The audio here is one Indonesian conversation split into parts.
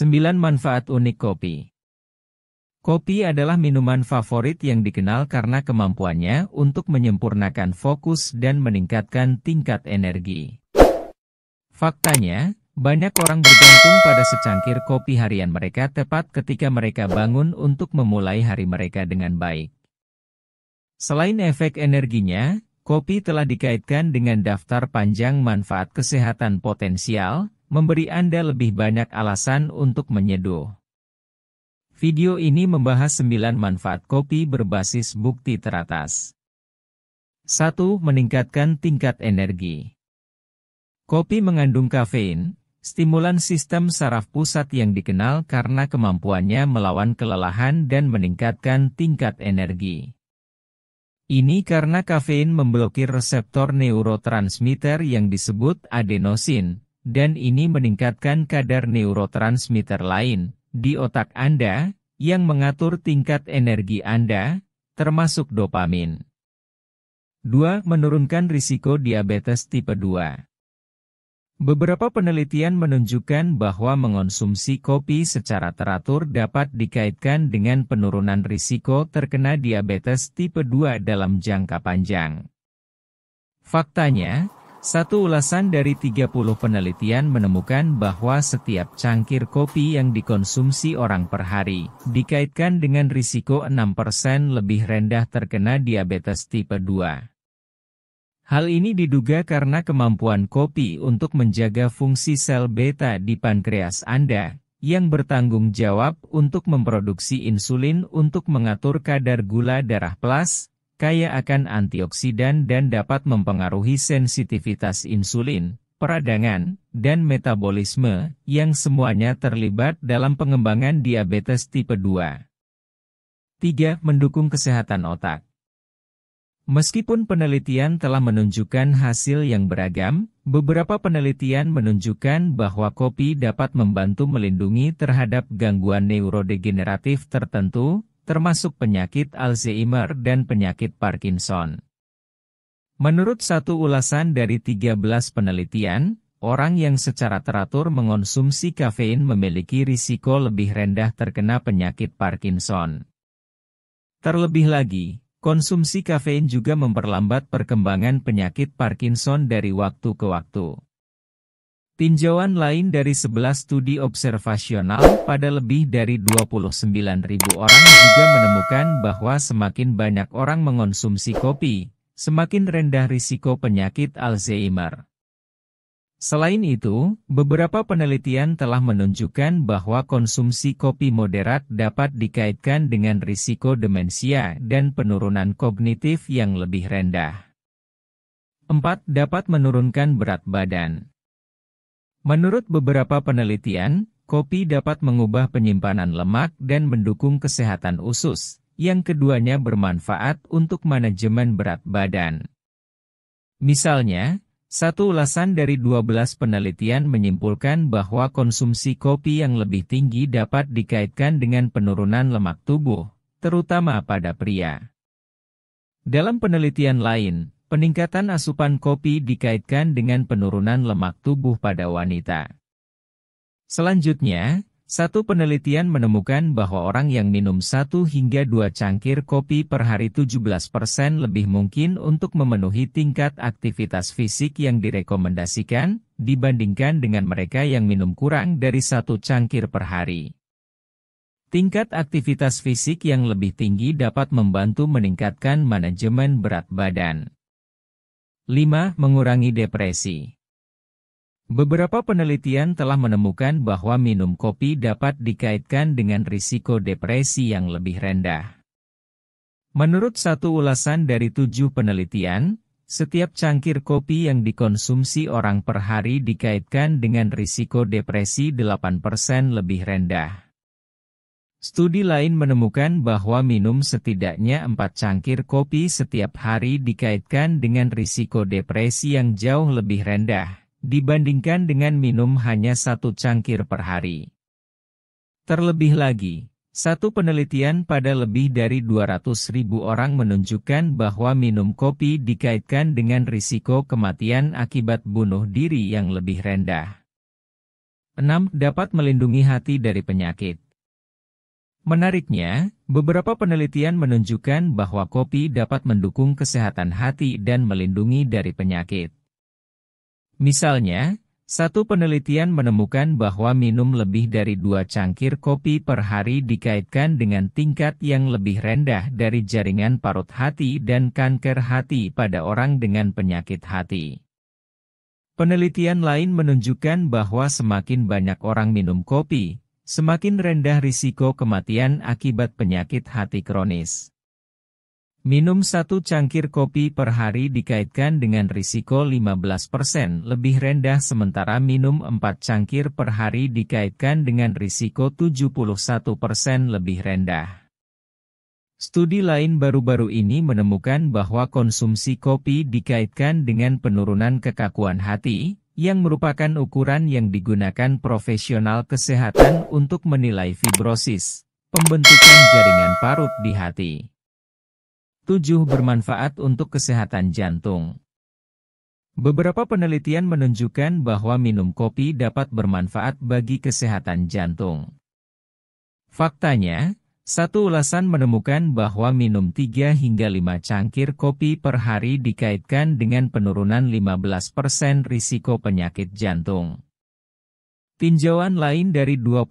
9 Manfaat Unik Kopi Kopi adalah minuman favorit yang dikenal karena kemampuannya untuk menyempurnakan fokus dan meningkatkan tingkat energi. Faktanya, banyak orang bergantung pada secangkir kopi harian mereka tepat ketika mereka bangun untuk memulai hari mereka dengan baik. Selain efek energinya, kopi telah dikaitkan dengan daftar panjang manfaat kesehatan potensial, memberi Anda lebih banyak alasan untuk menyeduh. Video ini membahas 9 manfaat kopi berbasis bukti teratas. 1. Meningkatkan tingkat energi. Kopi mengandung kafein, stimulan sistem saraf pusat yang dikenal karena kemampuannya melawan kelelahan dan meningkatkan tingkat energi. Ini karena kafein memblokir reseptor neurotransmitter yang disebut adenosin, dan ini meningkatkan kadar neurotransmitter lain di otak Anda yang mengatur tingkat energi Anda, termasuk dopamin. 2. Menurunkan risiko diabetes tipe 2 Beberapa penelitian menunjukkan bahwa mengonsumsi kopi secara teratur dapat dikaitkan dengan penurunan risiko terkena diabetes tipe 2 dalam jangka panjang. Faktanya, satu ulasan dari 30 penelitian menemukan bahwa setiap cangkir kopi yang dikonsumsi orang per hari, dikaitkan dengan risiko 6% lebih rendah terkena diabetes tipe 2. Hal ini diduga karena kemampuan kopi untuk menjaga fungsi sel beta di pankreas Anda, yang bertanggung jawab untuk memproduksi insulin untuk mengatur kadar gula darah plus, kaya akan antioksidan dan dapat mempengaruhi sensitivitas insulin, peradangan, dan metabolisme, yang semuanya terlibat dalam pengembangan diabetes tipe 2. 3. Mendukung kesehatan otak Meskipun penelitian telah menunjukkan hasil yang beragam, beberapa penelitian menunjukkan bahwa kopi dapat membantu melindungi terhadap gangguan neurodegeneratif tertentu, termasuk penyakit Alzheimer dan penyakit Parkinson. Menurut satu ulasan dari 13 penelitian, orang yang secara teratur mengonsumsi kafein memiliki risiko lebih rendah terkena penyakit Parkinson. Terlebih lagi, konsumsi kafein juga memperlambat perkembangan penyakit Parkinson dari waktu ke waktu. Tinjauan lain dari 11 studi observasional pada lebih dari 29.000 orang juga menemukan bahwa semakin banyak orang mengonsumsi kopi, semakin rendah risiko penyakit Alzheimer. Selain itu, beberapa penelitian telah menunjukkan bahwa konsumsi kopi moderat dapat dikaitkan dengan risiko demensia dan penurunan kognitif yang lebih rendah. 4. Dapat menurunkan berat badan Menurut beberapa penelitian, kopi dapat mengubah penyimpanan lemak dan mendukung kesehatan usus, yang keduanya bermanfaat untuk manajemen berat badan. Misalnya, satu ulasan dari 12 penelitian menyimpulkan bahwa konsumsi kopi yang lebih tinggi dapat dikaitkan dengan penurunan lemak tubuh, terutama pada pria. Dalam penelitian lain, Peningkatan asupan kopi dikaitkan dengan penurunan lemak tubuh pada wanita. Selanjutnya, satu penelitian menemukan bahwa orang yang minum satu hingga dua cangkir kopi per hari 17% lebih mungkin untuk memenuhi tingkat aktivitas fisik yang direkomendasikan, dibandingkan dengan mereka yang minum kurang dari satu cangkir per hari. Tingkat aktivitas fisik yang lebih tinggi dapat membantu meningkatkan manajemen berat badan. 5. Mengurangi depresi Beberapa penelitian telah menemukan bahwa minum kopi dapat dikaitkan dengan risiko depresi yang lebih rendah. Menurut satu ulasan dari tujuh penelitian, setiap cangkir kopi yang dikonsumsi orang per hari dikaitkan dengan risiko depresi 8% lebih rendah. Studi lain menemukan bahwa minum setidaknya 4 cangkir kopi setiap hari dikaitkan dengan risiko depresi yang jauh lebih rendah, dibandingkan dengan minum hanya satu cangkir per hari. Terlebih lagi, satu penelitian pada lebih dari 200 ribu orang menunjukkan bahwa minum kopi dikaitkan dengan risiko kematian akibat bunuh diri yang lebih rendah. 6. Dapat melindungi hati dari penyakit. Menariknya, beberapa penelitian menunjukkan bahwa kopi dapat mendukung kesehatan hati dan melindungi dari penyakit. Misalnya, satu penelitian menemukan bahwa minum lebih dari dua cangkir kopi per hari dikaitkan dengan tingkat yang lebih rendah dari jaringan parut hati dan kanker hati pada orang dengan penyakit hati. Penelitian lain menunjukkan bahwa semakin banyak orang minum kopi, semakin rendah risiko kematian akibat penyakit hati kronis. Minum satu cangkir kopi per hari dikaitkan dengan risiko 15% lebih rendah sementara minum 4 cangkir per hari dikaitkan dengan risiko 71% lebih rendah. Studi lain baru-baru ini menemukan bahwa konsumsi kopi dikaitkan dengan penurunan kekakuan hati, yang merupakan ukuran yang digunakan profesional kesehatan untuk menilai fibrosis, pembentukan jaringan parut di hati. 7. Bermanfaat untuk kesehatan jantung Beberapa penelitian menunjukkan bahwa minum kopi dapat bermanfaat bagi kesehatan jantung. Faktanya, satu ulasan menemukan bahwa minum 3 hingga 5 cangkir kopi per hari dikaitkan dengan penurunan 15% risiko penyakit jantung. Tinjauan lain dari 21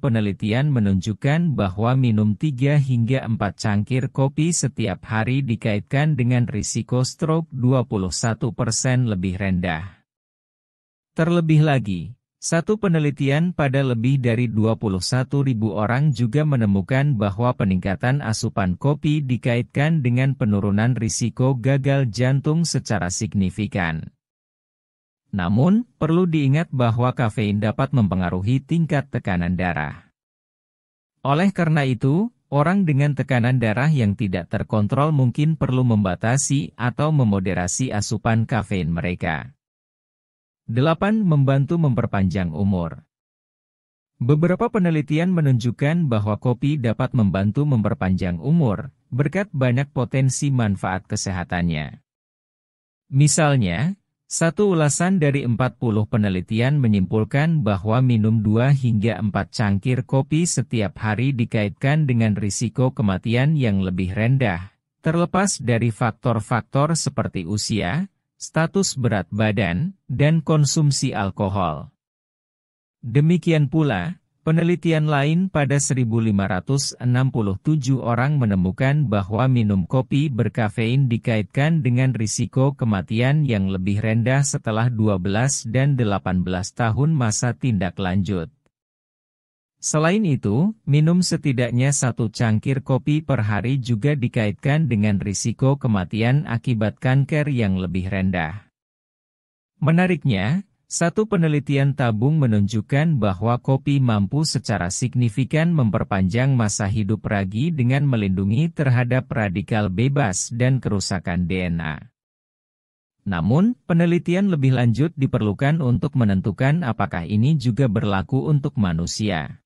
penelitian menunjukkan bahwa minum 3 hingga 4 cangkir kopi setiap hari dikaitkan dengan risiko stroke 21% lebih rendah. Terlebih lagi, satu penelitian pada lebih dari 21.000 orang juga menemukan bahwa peningkatan asupan kopi dikaitkan dengan penurunan risiko gagal jantung secara signifikan. Namun, perlu diingat bahwa kafein dapat mempengaruhi tingkat tekanan darah. Oleh karena itu, orang dengan tekanan darah yang tidak terkontrol mungkin perlu membatasi atau memoderasi asupan kafein mereka. 8. Membantu memperpanjang umur Beberapa penelitian menunjukkan bahwa kopi dapat membantu memperpanjang umur, berkat banyak potensi manfaat kesehatannya. Misalnya, satu ulasan dari 40 penelitian menyimpulkan bahwa minum 2 hingga 4 cangkir kopi setiap hari dikaitkan dengan risiko kematian yang lebih rendah, terlepas dari faktor-faktor seperti usia, status berat badan, dan konsumsi alkohol. Demikian pula, penelitian lain pada 1567 orang menemukan bahwa minum kopi berkafein dikaitkan dengan risiko kematian yang lebih rendah setelah 12 dan 18 tahun masa tindak lanjut. Selain itu, minum setidaknya satu cangkir kopi per hari juga dikaitkan dengan risiko kematian akibat kanker yang lebih rendah. Menariknya, satu penelitian tabung menunjukkan bahwa kopi mampu secara signifikan memperpanjang masa hidup ragi dengan melindungi terhadap radikal bebas dan kerusakan DNA. Namun, penelitian lebih lanjut diperlukan untuk menentukan apakah ini juga berlaku untuk manusia.